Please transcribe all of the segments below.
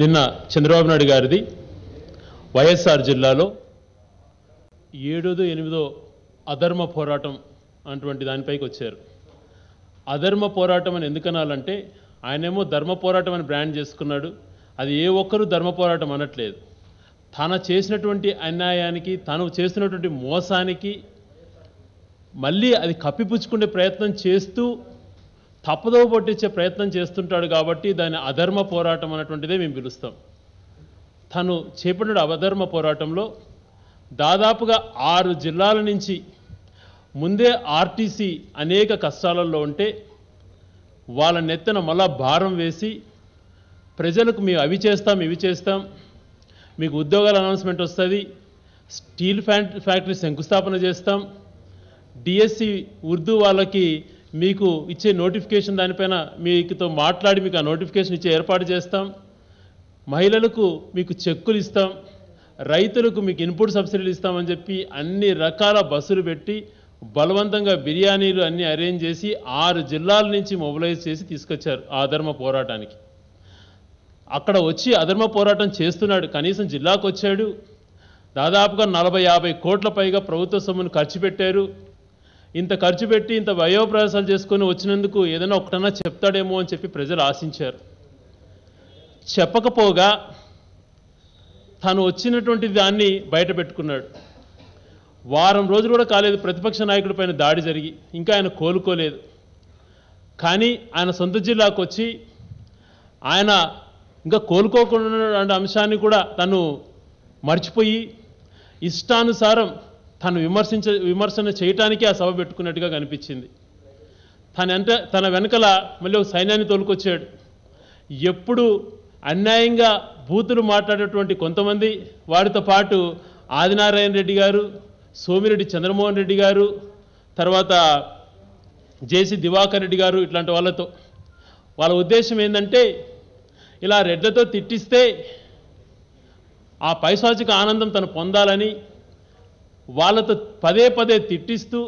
నిన్న చంద్రబాబు నాయుడు గారిది వైఎస్ఆర్ జిల్లాలో ఏడోదు ఎనిమిదో అధర్మ పోరాటం అటువంటి దానిపైకి వచ్చారు అధర్మ పోరాటం అని ఎందుకనాలంటే ఆయనేమో ధర్మ పోరాటం అని బ్రాండ్ చేసుకున్నాడు అది ఏ ఒక్కరూ ధర్మ పోరాటం అనట్లేదు తాను చేసినటువంటి అన్యాయానికి తాను చేసినటువంటి మోసానికి మళ్ళీ అది కప్పిపుచ్చుకునే ప్రయత్నం చేస్తూ తప్పదవ పట్టించే ప్రయత్నం చేస్తుంటాడు కాబట్టి దాని అధర్మ పోరాటం అనేటువంటిదే మేము పిలుస్తాం తను చేపట్టిన అవధర్మ పోరాటంలో దాదాపుగా ఆరు జిల్లాల నుంచి ముందే ఆర్టీసీ అనేక కష్టాలలో ఉంటే వాళ్ళ నెత్తన మళ్ళా భారం వేసి ప్రజలకు మేము అవి చేస్తాం ఇవి చేస్తాం మీకు ఉద్యోగాల అనౌన్స్మెంట్ వస్తుంది స్టీల్ ఫ్యాక్టరీ శంకుస్థాపన చేస్తాం డిఎస్సి ఉర్దూ వాళ్ళకి మీకు ఇచ్చే నోటిఫికేషన్ దానిపైన మీతో మాట్లాడి మీకు ఆ నోటిఫికేషన్ ఇచ్చే ఏర్పాటు చేస్తాం మహిళలకు మీకు చెక్కులు ఇస్తాం రైతులకు మీకు ఇన్పుట్ సబ్సిడీలు ఇస్తామని చెప్పి అన్ని రకాల బస్సులు పెట్టి బలవంతంగా బిర్యానీలు అన్నీ అరేంజ్ చేసి ఆరు జిల్లాల నుంచి మొబిలైజ్ చేసి తీసుకొచ్చారు ఆ ధర్మ పోరాటానికి అక్కడ వచ్చి అధర్మ పోరాటం చేస్తున్నాడు కనీసం జిల్లాకు వచ్చాడు దాదాపుగా నలభై యాభై కోట్ల పైగా ప్రభుత్వ సొమ్మును ఖర్చు పెట్టారు ఇంత ఖర్చు పెట్టి ఇంత వయోప్రయాసాలు చేసుకొని వచ్చినందుకు ఏదైనా ఒకటన్నా చెప్తాడేమో అని చెప్పి ప్రజలు ఆశించారు చెప్పకపోగా తాను వచ్చినటువంటి దాన్ని బయట పెట్టుకున్నాడు వారం రోజులు కూడా కాలేదు ప్రతిపక్ష నాయకుడి పైన దాడి జరిగి ఇంకా ఆయన కోలుకోలేదు కానీ ఆయన సొంత జిల్లాకు వచ్చి ఆయన ఇంకా కోలుకోకుండా అంశాన్ని కూడా తను మర్చిపోయి ఇష్టానుసారం తను విమర్శించ విమర్శన చేయటానికి ఆ సభ పెట్టుకున్నట్టుగా కనిపించింది తన అంటే తన వెనకల మళ్ళీ ఒక సైన్యాన్ని తోలుకొచ్చాడు ఎప్పుడు అన్యాయంగా బూతులు మాట్లాడేటువంటి కొంతమంది వారితో పాటు ఆదినారాయణ రెడ్డి గారు సోమిరెడ్డి చంద్రమోహన్ రెడ్డి గారు తర్వాత జేసి దివాకర్ రెడ్డి గారు ఇట్లాంటి వాళ్ళతో వాళ్ళ ఉద్దేశం ఏంటంటే ఇలా రెడ్లతో తిట్టిస్తే ఆ పైశాచిక ఆనందం తను పొందాలని వాళ్ళతో పదే పదే తిట్టిస్తూ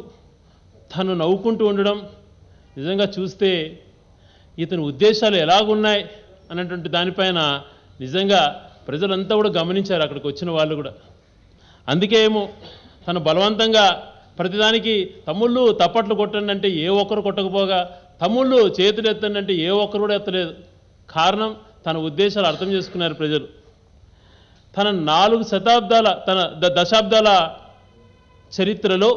తను నవ్వుకుంటూ ఉండడం నిజంగా చూస్తే ఇతని ఉద్దేశాలు ఎలాగున్నాయి అన్నటువంటి దానిపైన నిజంగా ప్రజలంతా కూడా గమనించారు అక్కడికి వచ్చిన వాళ్ళు కూడా అందుకే ఏమో తను బలవంతంగా ప్రతిదానికి తమ్ముళ్ళు తప్పట్లు కొట్టండి అంటే ఏ ఒక్కరు కొట్టకపోగా తమ్ముళ్ళు చేతులు ఎత్తండి అంటే ఏ ఒక్కరు కూడా ఎత్తలేదు కారణం తన ఉద్దేశాలు అర్థం చేసుకున్నారు ప్రజలు తన నాలుగు శతాబ్దాల తన దశాబ్దాల చరిత్రలో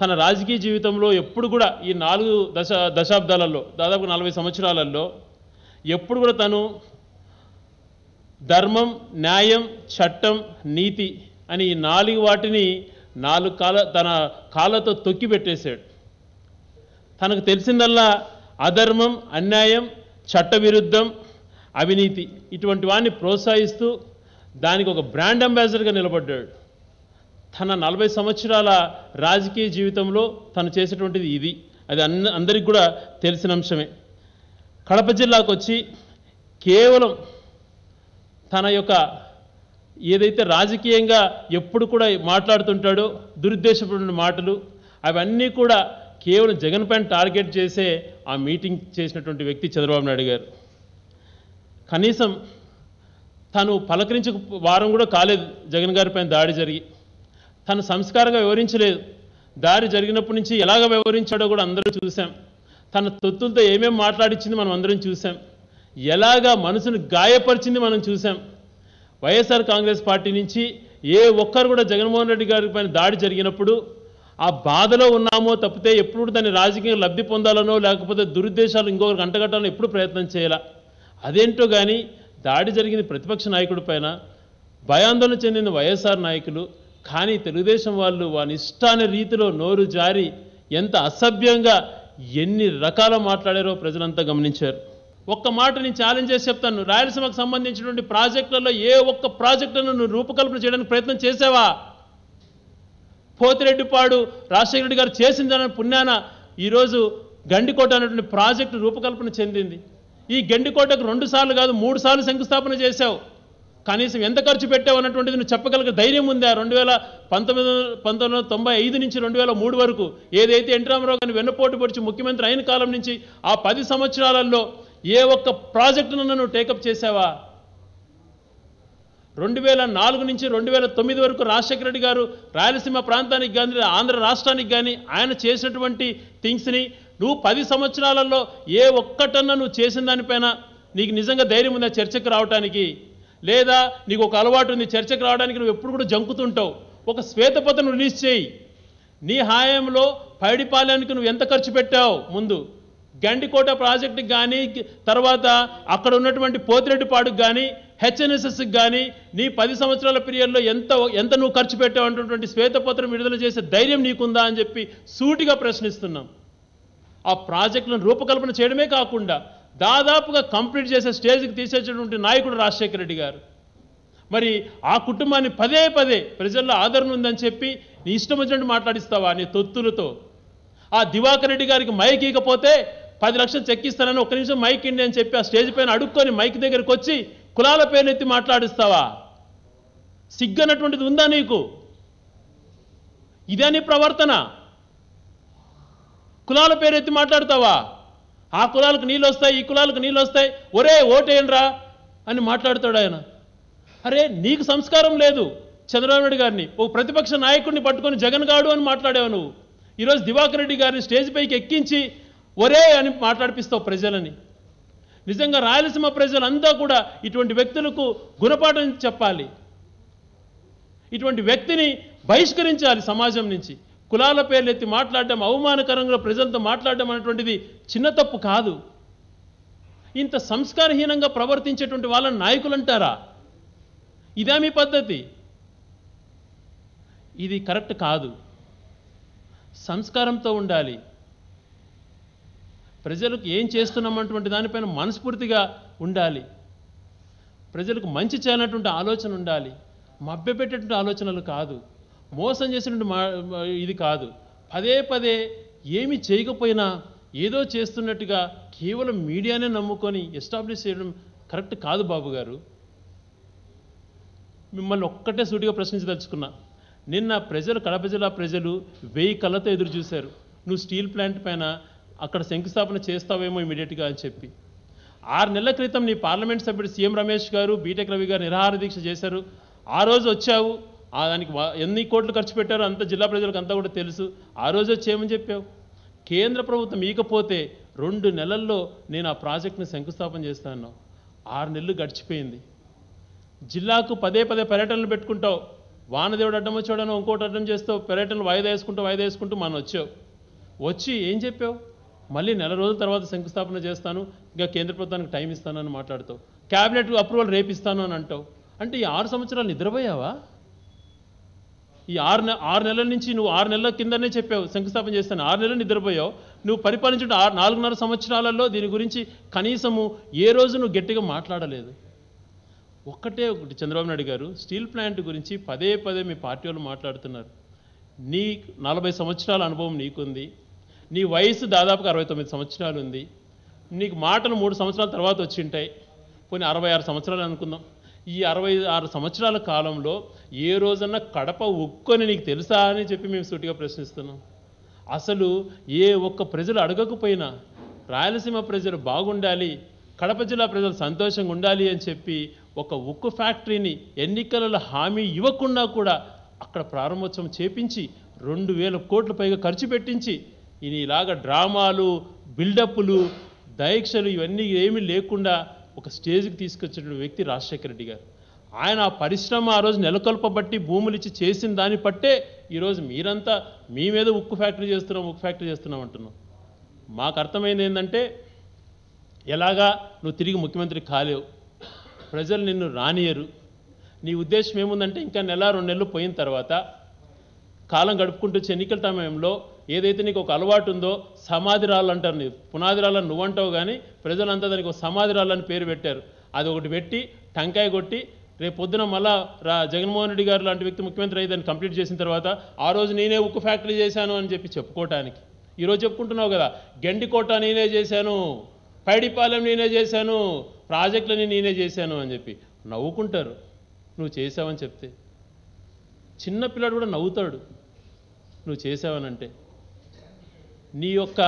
తన రాజకీయ జీవితంలో ఎప్పుడు కూడా ఈ నాలుగు దశ దశాబ్దాలలో దాదాపు నలభై సంవత్సరాలలో ఎప్పుడు కూడా తను ధర్మం న్యాయం చట్టం నీతి అని ఈ నాలుగు వాటిని నాలుగు కాల తన కాళ్ళతో తొక్కి పెట్టేశాడు తనకు తెలిసిందల్లా అధర్మం అన్యాయం చట్టవిరుద్ధం అవినీతి ఇటువంటి వాడిని ప్రోత్సహిస్తూ దానికి ఒక బ్రాండ్ అంబాసిడర్గా నిలబడ్డాడు తన నలభై సంవత్సరాల రాజకీయ జీవితంలో తను చేసేటువంటిది ఇది అది అన్ని అందరికి కూడా తెలిసిన అంశమే కడప జిల్లాకు వచ్చి కేవలం తన యొక్క ఏదైతే రాజకీయంగా ఎప్పుడు కూడా మాట్లాడుతుంటాడో దురుద్దేశపడిన మాటలు అవన్నీ కూడా కేవలం జగన్ పైన టార్గెట్ చేసే ఆ మీటింగ్ చేసినటువంటి వ్యక్తి చంద్రబాబు నాయుడు గారు కనీసం తను పలకరించక వారం కూడా కాలేదు జగన్ గారి పైన దాడి జరిగి తన సంస్కారంగా వివరించలేదు దారి జరిగినప్పటి నుంచి ఎలాగ వివరించాడో కూడా అందరూ చూశాం తన తొత్తులతో ఏమేమి మాట్లాడించింది మనం అందరం చూశాం ఎలాగా మనసును గాయపరిచింది మనం చూసాం వైఎస్ఆర్ కాంగ్రెస్ పార్టీ నుంచి ఏ ఒక్కరు కూడా జగన్మోహన్ రెడ్డి గారి పైన దాడి జరిగినప్పుడు ఆ బాధలో ఉన్నామో తప్పితే ఎప్పుడు దాన్ని రాజకీయ లబ్ధి పొందాలనో లేకపోతే దురుద్దేశాలు ఇంకొకరికి అంటగట్టాలని ఎప్పుడు ప్రయత్నం చేయాల అదేంటో కానీ దాడి జరిగింది ప్రతిపక్ష నాయకుడి పైన భయాందోళన చెందిన వైఎస్ఆర్ నాయకులు కానీ తెలుగుదేశం వాళ్ళు వాని ఇష్టాన రీతిలో నోరు జారి ఎంత అసభ్యంగా ఎన్ని రకాల మాట్లాడారో ప్రజలంతా గమనించారు ఒక్క మాట నేను ఛాలెంజ్ చేసి చెప్తాను రాయలసీమకు సంబంధించినటువంటి ప్రాజెక్టులలో ఏ ఒక్క ప్రాజెక్టును నువ్వు రూపకల్పన చేయడానికి ప్రయత్నం చేసావా పోతిరెడ్డిపాడు రాజశేఖర రెడ్డి గారు చేసిందని పుణ్యాన ఈరోజు గండికోట అనేటువంటి ప్రాజెక్టు రూపకల్పన చెందింది ఈ గండికోటకు రెండు సార్లు కాదు మూడు సార్లు శంకుస్థాపన చేశావు కనీసం ఎంత ఖర్చు పెట్టావు అన్నటువంటిది నువ్వు చెప్పగలిగే ధైర్యం ఉందా రెండు వేల పంతొమ్మిది పంతొమ్మిది వందల తొంభై ఐదు నుంచి రెండు వేల మూడు వరకు ఏదైతే ఎన్టీ రామారావు గారిని వెన్నపోటు పొడిచి ముఖ్యమంత్రి అయిన కాలం నుంచి ఆ పది సంవత్సరాలలో ఏ ఒక్క ప్రాజెక్టును నువ్వు టేకప్ చేసావా రెండు వేల నాలుగు నుంచి రెండు వేల తొమ్మిది వరకు రాజశేఖర రెడ్డి గారు రాయలసీమ ప్రాంతానికి కానీ ఆంధ్ర రాష్ట్రానికి కానీ ఆయన చేసినటువంటి థింగ్స్ని నువ్వు పది సంవత్సరాలలో ఏ ఒక్కటన్నా నువ్వు చేసిన దానిపైన నీకు నిజంగా ధైర్యం ఉందా చర్చకు రావటానికి లేదా నీకు ఒక అలవాటు ఉంది చర్చకు రావడానికి నువ్వు ఎప్పుడు కూడా జంకుతుంటావు ఒక శ్వేతపత్రం రిలీజ్ చేయి నీ హాయంలో పైడిపాలెంకి నువ్వు ఎంత ఖర్చు పెట్టావు ముందు గండికోట ప్రాజెక్టుకి కానీ తర్వాత అక్కడ ఉన్నటువంటి పోతిరెడ్డిపాడుకు కానీ హెచ్ఎన్ఎస్ఎస్కి కానీ నీ పది సంవత్సరాల పీరియడ్లో ఎంత ఎంత నువ్వు ఖర్చు పెట్టావు అంటున్నటువంటి శ్వేతపత్రం విడుదల చేసే ధైర్యం నీకుందా అని చెప్పి సూటిగా ప్రశ్నిస్తున్నాం ఆ ప్రాజెక్టులను రూపకల్పన చేయడమే కాకుండా దాదాపుగా కంప్లీట్ చేసే స్టేజ్కి తీసేటటువంటి నాయకుడు రాజశేఖర రెడ్డి గారు మరి ఆ కుటుంబాన్ని పదే పదే ప్రజల్లో ఆదరణ ఉందని చెప్పి నీ ఇష్టం వచ్చినట్టు మాట్లాడిస్తావా నీ తొత్తులతో ఆ దివాకర్ రెడ్డి గారికి మైక్ ఇకపోతే పది లక్షలు చెక్కిస్తానని ఒక్క నిమిషం మైక్ ఇండి అని చెప్పి ఆ స్టేజ్ పైన అడుక్కొని మైక్ దగ్గరికి వచ్చి కులాల పేరునెత్తి మాట్లాడిస్తావా సిగ్గనటువంటిది ఉందా నీకు ఇదే నీ ప్రవర్తన కులాల పేరు ఎత్తి మాట్లాడతావా ఆ కులాలకు నీళ్ళు వస్తాయి ఈ కులాలకు నీళ్ళు వస్తాయి ఒరే ఓటేయండ్రా అని మాట్లాడతాడు ఆయన అరే నీకు సంస్కారం లేదు చంద్రబాబు నాయుడు గారిని ఓ ప్రతిపక్ష నాయకుడిని పట్టుకొని జగన్ గాడు అని మాట్లాడావు నువ్వు ఈరోజు దివాకర్ రెడ్డి గారిని స్టేజ్ పైకి ఎక్కించి ఒరే అని మాట్లాడిపిస్తావు ప్రజలని నిజంగా రాయలసీమ ప్రజలంతా కూడా ఇటువంటి వ్యక్తులకు గుణపాఠం చెప్పాలి ఇటువంటి వ్యక్తిని బహిష్కరించాలి సమాజం నుంచి కులాల పేర్లు ఎత్తి మాట్లాడడం అవమానకరంగా ప్రజలతో మాట్లాడడం అనేటువంటిది చిన్న తప్పు కాదు ఇంత సంస్కారహీనంగా ప్రవర్తించేటువంటి వాళ్ళని నాయకులు అంటారా ఇదే మీ పద్ధతి ఇది కరెక్ట్ కాదు సంస్కారంతో ఉండాలి ప్రజలకు ఏం చేస్తున్నామన్నటువంటి దానిపైన మనస్ఫూర్తిగా ఉండాలి ప్రజలకు మంచి చేయాలన్నటువంటి ఆలోచన ఉండాలి మభ్యపెట్టేటువంటి ఆలోచనలు కాదు మోసం చేసిన మా ఇది కాదు పదే పదే ఏమి చేయకపోయినా ఏదో చేస్తున్నట్టుగా కేవలం మీడియానే నమ్ముకొని ఎస్టాబ్లిష్ చేయడం కరెక్ట్ కాదు బాబు గారు మిమ్మల్ని ఒక్కటే సూటిగా ప్రశ్నించదలుచుకున్నా నిన్న ప్రజలు కడప జిల్లా ప్రజలు వెయ్యి కళ్ళతో ఎదురు చూశారు నువ్వు స్టీల్ ప్లాంట్ పైన అక్కడ శంకుస్థాపన చేస్తావేమో ఇమీడియట్గా అని చెప్పి ఆరు నెలల క్రితం నీ పార్లమెంట్ సభ్యుడు సీఎం రమేష్ గారు బీటెక్ రవి గారు నిరాహార దీక్ష చేశారు ఆ రోజు వచ్చావు ఆ దానికి ఎన్ని కోట్లు ఖర్చు పెట్టారో అంత జిల్లా ప్రజలకు అంతా కూడా తెలుసు ఆ రోజే చేయమని చెప్పావు కేంద్ర ప్రభుత్వం ఇకపోతే రెండు నెలల్లో నేను ఆ ప్రాజెక్ట్ని శంకుస్థాపన చేస్తాను ఆరు నెలలు గడిచిపోయింది జిల్లాకు పదే పదే పర్యటనలు పెట్టుకుంటావు వానదేవుడు అడ్డం వచ్చాడని ఇంకోటి అడ్డం చేస్తావు పర్యటనలు వాయిదా వేసుకుంటూ వాయిదా వేసుకుంటూ మనం వచ్చావు వచ్చి ఏం చెప్పావు మళ్ళీ నెల రోజుల తర్వాత శంకుస్థాపన చేస్తాను ఇంకా కేంద్ర ప్రభుత్వానికి టైం ఇస్తానని మాట్లాడతావు క్యాబినెట్ అప్రూవల్ రేపిస్తాను అని అంటావు అంటే ఈ ఆరు సంవత్సరాలు నిద్రపోయావా ఈ ఆరు నె ఆరు నెలల నుంచి నువ్వు ఆరు నెలల కిందనే చెప్పావు శంకుస్థాపన చేస్తాను ఆరు నెలలు నిద్రపోయావు నువ్వు పరిపాలించిన ఆరు నాలుగున్నర సంవత్సరాలలో దీని గురించి కనీసము ఏ రోజు నువ్వు గట్టిగా మాట్లాడలేదు ఒక్కటే ఒకటి చంద్రబాబు నాయుడు గారు స్టీల్ ప్లాంట్ గురించి పదే పదే మీ పార్టీ వాళ్ళు మాట్లాడుతున్నారు నీ నలభై సంవత్సరాల అనుభవం నీకుంది నీ వయసు దాదాపుగా అరవై తొమ్మిది సంవత్సరాలు ఉంది నీకు మాటలు మూడు సంవత్సరాల తర్వాత వచ్చింటాయి పోనీ అరవై ఆరు సంవత్సరాలు అనుకుందాం ఈ అరవై ఆరు సంవత్సరాల కాలంలో ఏ రోజన్నా కడప ఒక్కని నీకు తెలుసా అని చెప్పి మేము సూటిగా ప్రశ్నిస్తున్నాం అసలు ఏ ఒక్క ప్రజలు అడగకపోయినా రాయలసీమ ప్రజలు బాగుండాలి కడప జిల్లా ప్రజలు సంతోషంగా ఉండాలి అని చెప్పి ఒక ఉక్కు ఫ్యాక్టరీని ఎన్నికలలో హామీ ఇవ్వకుండా కూడా అక్కడ ప్రారంభోత్సవం చేపించి రెండు వేల కోట్ల పైగా ఖర్చు పెట్టించి ఇది ఇలాగ డ్రామాలు బిల్డప్లు దీక్షలు ఇవన్నీ ఏమీ లేకుండా ఒక స్టేజ్కి తీసుకొచ్చిన వ్యక్తి రాజశేఖర రెడ్డి గారు ఆయన ఆ పరిశ్రమ ఆ రోజు నెలకొల్పబట్టి భూములు ఇచ్చి చేసిన దాన్ని బట్టే ఈరోజు మీరంతా మీ మీద ఉక్కు ఫ్యాక్టరీ చేస్తున్నాం ఉక్కు ఫ్యాక్టరీ చేస్తున్నాం అంటున్నాం మాకు అర్థమైంది ఏంటంటే ఎలాగా నువ్వు తిరిగి ముఖ్యమంత్రి కాలేవు ప్రజలు నిన్ను రానియరు నీ ఉద్దేశం ఏముందంటే ఇంకా నెల రెండు నెలలు పోయిన తర్వాత కాలం గడుపుకుంటూ ఎన్నికల సమయంలో ఏదైతే నీకు ఒక అలవాటు ఉందో రాళ్ళు అంటారు నీ రాళ్ళని నువ్వంటావు కానీ ప్రజలంతా దానికి ఒక సమాధి రాళ్ళని పేరు పెట్టారు అది ఒకటి పెట్టి టంకాయ కొట్టి రేపు పొద్దున మళ్ళా రా జగన్మోహన్ రెడ్డి గారు లాంటి వ్యక్తి ముఖ్యమంత్రి అయ్యి దాన్ని కంప్లీట్ చేసిన తర్వాత ఆ రోజు నేనే ఉక్కు ఫ్యాక్టరీ చేశాను అని చెప్పి చెప్పుకోవటానికి ఈరోజు చెప్పుకుంటున్నావు కదా గండికోట నేనే చేశాను పైడిపాలెం నేనే చేశాను ప్రాజెక్టులని నేనే చేశాను అని చెప్పి నవ్వుకుంటారు నువ్వు చేసావని చెప్తే చిన్నపిల్లాడు కూడా నవ్వుతాడు నువ్వు చేసావనంటే నీ యొక్క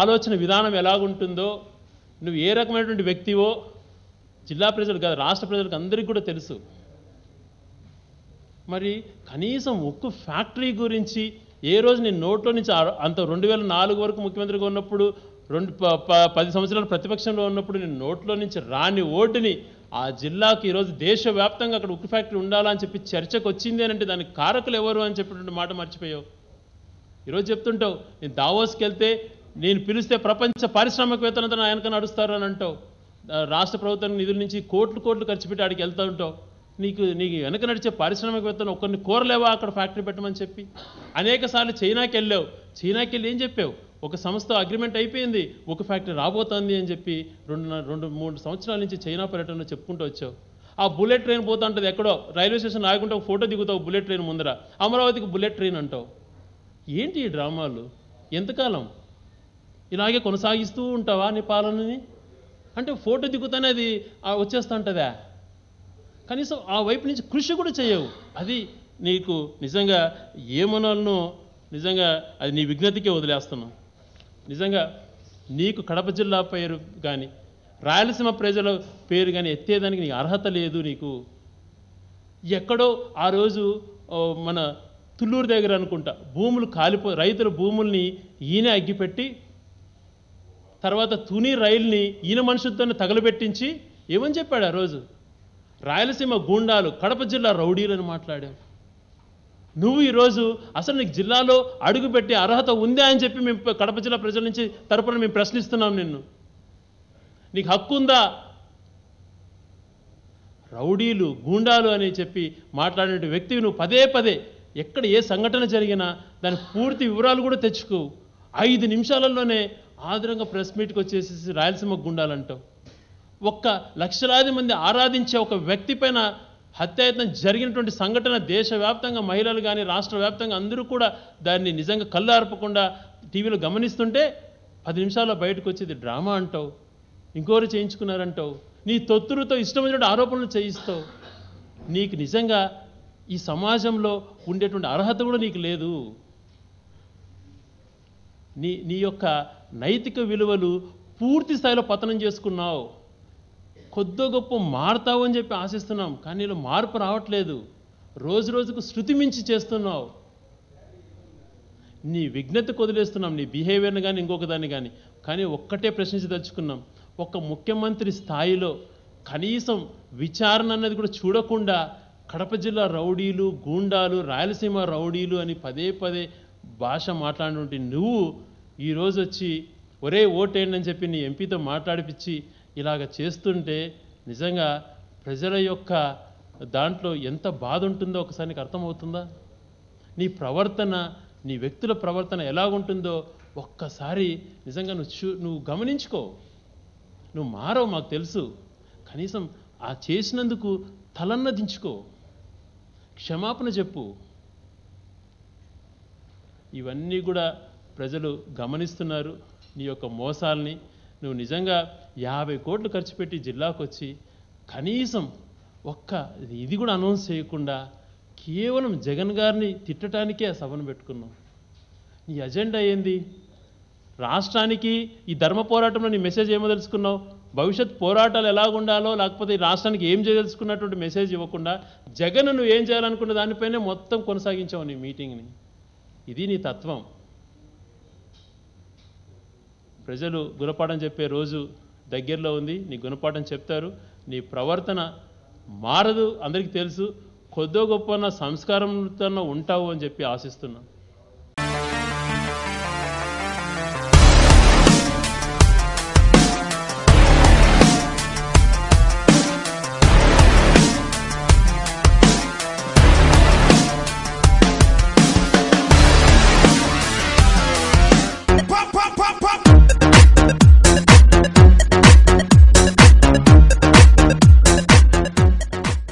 ఆలోచన విధానం ఎలాగుంటుందో నువ్వు ఏ రకమైనటువంటి వ్యక్తివో జిల్లా ప్రజలు కాదు రాష్ట్ర ప్రజలకు అందరికీ కూడా తెలుసు మరి కనీసం ఉక్కు ఫ్యాక్టరీ గురించి ఏ రోజు నేను నోట్లో నుంచి అంత రెండు వేల నాలుగు వరకు ముఖ్యమంత్రిగా ఉన్నప్పుడు రెండు పది సంవత్సరాలు ప్రతిపక్షంలో ఉన్నప్పుడు నేను నోట్లో నుంచి రాని ఓటుని ఆ జిల్లాకు ఈరోజు దేశవ్యాప్తంగా అక్కడ ఉక్కు ఫ్యాక్టరీ ఉండాలని చెప్పి చర్చకు వచ్చింది అంటే దానికి కారకులు ఎవరు అని చెప్పినటువంటి మాట మర్చిపోయావు ఈరోజు చెప్తుంటావు నేను దావోస్కి వెళ్తే నేను పిలిస్తే ప్రపంచ పారిశ్రామికవేత్తలంతా నా వెనక నడుస్తారు అని అంటావు రాష్ట్ర ప్రభుత్వం నిధుల నుంచి కోట్లు కోట్లు ఖర్చు పెట్టి ఆడికి వెళ్తూ ఉంటావు నీకు నీకు వెనక నడిచే పారిశ్రామికవేత్తను ఒకరిని కోరలేవా అక్కడ ఫ్యాక్టరీ పెట్టమని చెప్పి అనేక సార్లు చైనాకి వెళ్ళావు చైనాకి వెళ్ళి ఏం చెప్పావు ఒక సంస్థ అగ్రిమెంట్ అయిపోయింది ఒక ఫ్యాక్టరీ రాబోతోంది అని చెప్పి రెండు రెండు మూడు సంవత్సరాల నుంచి చైనా పర్యటన చెప్పుకుంటూ వచ్చావు ఆ బుల్లెట్ ట్రైన్ ఉంటుంది ఎక్కడో రైల్వే స్టేషన్ ఆగుంటే ఒక ఫోటో దిగుతావు బుల్లెట్ ట్రైన్ ముందర అమరావతికి బుల్లెట్ ట్రైన్ అంటావు ఏంటి ఈ డ్రామాలు ఎంతకాలం ఇలాగే కొనసాగిస్తూ ఉంటావా నీ పాలనని అంటే ఫోటో దిగుతానే అది వచ్చేస్తుంటుందా కనీసం ఆ వైపు నుంచి కృషి కూడా చేయవు అది నీకు నిజంగా ఏమనాలనో నిజంగా అది నీ విజ్ఞతికే వదిలేస్తున్నావు నిజంగా నీకు కడప జిల్లా పేరు కానీ రాయలసీమ ప్రజల పేరు కానీ ఎత్తేదానికి నీకు అర్హత లేదు నీకు ఎక్కడో ఆ రోజు మన తుళ్ళూరు దగ్గర అనుకుంటా భూములు కాలిపో రైతుల భూముల్ని ఈయన అగ్గిపెట్టి తర్వాత తుని రైల్ని ఈయన మనుషులతోనే తగలబెట్టించి ఏమని చెప్పాడు ఆ రోజు రాయలసీమ గూండాలు కడప జిల్లా రౌడీలని మాట్లాడాడు నువ్వు ఈరోజు అసలు నీకు జిల్లాలో అడుగుపెట్టి అర్హత ఉందా అని చెప్పి మేము కడప జిల్లా ప్రజల నుంచి తరపున మేము ప్రశ్నిస్తున్నాం నిన్ను నీకు హక్కు ఉందా రౌడీలు గూండాలు అని చెప్పి మాట్లాడిన వ్యక్తివి నువ్వు పదే పదే ఎక్కడ ఏ సంఘటన జరిగినా దాని పూర్తి వివరాలు కూడా తెచ్చుకో ఐదు నిమిషాలలోనే ఆదురంగా ప్రెస్ మీట్కి వచ్చేసేసి రాయలసీమ గుండాలంటావు ఒక్క లక్షలాది మంది ఆరాధించే ఒక వ్యక్తి పైన హత్యాయత్నం జరిగినటువంటి సంఘటన దేశవ్యాప్తంగా మహిళలు కానీ రాష్ట్ర వ్యాప్తంగా అందరూ కూడా దాన్ని నిజంగా కళ్ళు టీవీలో గమనిస్తుంటే పది నిమిషాల్లో బయటకు వచ్చేది డ్రామా అంటావు ఇంకోరు చేయించుకున్నారంటావు నీ తొత్తురుతో ఇష్టమైనటువంటి ఆరోపణలు చేయిస్తావు నీకు నిజంగా ఈ సమాజంలో ఉండేటువంటి అర్హత కూడా నీకు లేదు నీ నీ యొక్క నైతిక విలువలు పూర్తి స్థాయిలో పతనం చేసుకున్నావు కొద్దో గొప్ప మారుతావు అని చెప్పి ఆశిస్తున్నాం కానీ నీలో మార్పు రావట్లేదు రోజు రోజుకు శృతి మించి చేస్తున్నావు నీ విఘ్నత కొదిలేస్తున్నాం నీ బిహేవియర్ని కానీ ఇంకొక దాన్ని కానీ కానీ ఒక్కటే ప్రశ్నించి ప్రశ్నించదలుచుకున్నాం ఒక ముఖ్యమంత్రి స్థాయిలో కనీసం విచారణ అన్నది కూడా చూడకుండా కడప జిల్లా రౌడీలు గూండాలు రాయలసీమ రౌడీలు అని పదే పదే భాష మాట్లాడుంటే నువ్వు ఈరోజు వచ్చి ఒరే ఓటేయండి అని చెప్పి నీ ఎంపీతో మాట్లాడిపించి ఇలాగ చేస్తుంటే నిజంగా ప్రజల యొక్క దాంట్లో ఎంత బాధ ఉంటుందో ఒకసారి నీకు అర్థమవుతుందా నీ ప్రవర్తన నీ వ్యక్తుల ప్రవర్తన ఎలాగుంటుందో ఒక్కసారి నిజంగా నువ్వు చూ నువ్వు గమనించుకో నువ్వు మారో మాకు తెలుసు కనీసం ఆ చేసినందుకు తలన్నదించుకో క్షమాపణ చెప్పు ఇవన్నీ కూడా ప్రజలు గమనిస్తున్నారు నీ యొక్క మోసాలని నువ్వు నిజంగా యాభై కోట్లు ఖర్చు పెట్టి జిల్లాకు వచ్చి కనీసం ఒక్క ఇది కూడా అనౌన్స్ చేయకుండా కేవలం జగన్ గారిని తిట్టడానికే సభను పెట్టుకున్నావు నీ అజెండా ఏంది రాష్ట్రానికి ఈ ధర్మ పోరాటంలో నీ మెసేజ్ ఏమో తెలుసుకున్నావు భవిష్యత్ పోరాటాలు ఎలా ఉండాలో లేకపోతే ఈ రాష్ట్రానికి ఏం చేయదలుచుకున్నటువంటి మెసేజ్ ఇవ్వకుండా జగన్ నువ్వు ఏం చేయాలనుకున్న దానిపైనే మొత్తం కొనసాగించావు నీ మీటింగ్ని ఇది నీ తత్వం ప్రజలు గుణపాఠం చెప్పే రోజు దగ్గరలో ఉంది నీ గుణపాఠం చెప్తారు నీ ప్రవర్తన మారదు అందరికీ తెలుసు కొద్దో గొప్ప సంస్కారంతో ఉంటావు అని చెప్పి ఆశిస్తున్నాను